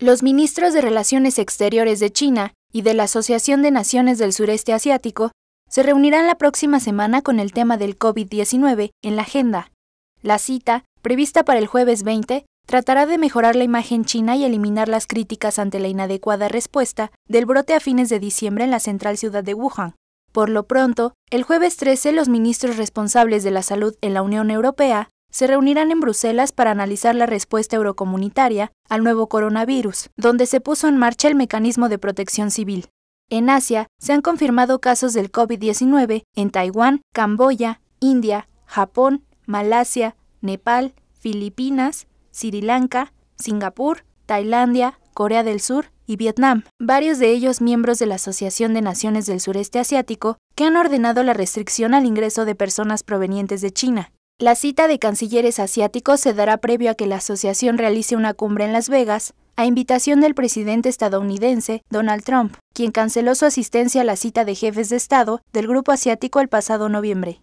Los ministros de Relaciones Exteriores de China y de la Asociación de Naciones del Sureste Asiático se reunirán la próxima semana con el tema del COVID-19 en la agenda. La cita, prevista para el jueves 20, tratará de mejorar la imagen china y eliminar las críticas ante la inadecuada respuesta del brote a fines de diciembre en la central ciudad de Wuhan. Por lo pronto, el jueves 13 los ministros responsables de la salud en la Unión Europea se reunirán en Bruselas para analizar la respuesta eurocomunitaria al nuevo coronavirus, donde se puso en marcha el mecanismo de protección civil. En Asia, se han confirmado casos del COVID-19 en Taiwán, Camboya, India, Japón, Malasia, Nepal, Filipinas, Sri Lanka, Singapur, Tailandia, Corea del Sur y Vietnam, varios de ellos miembros de la Asociación de Naciones del Sureste Asiático, que han ordenado la restricción al ingreso de personas provenientes de China. La cita de cancilleres asiáticos se dará previo a que la asociación realice una cumbre en Las Vegas, a invitación del presidente estadounidense Donald Trump, quien canceló su asistencia a la cita de jefes de Estado del Grupo Asiático el pasado noviembre.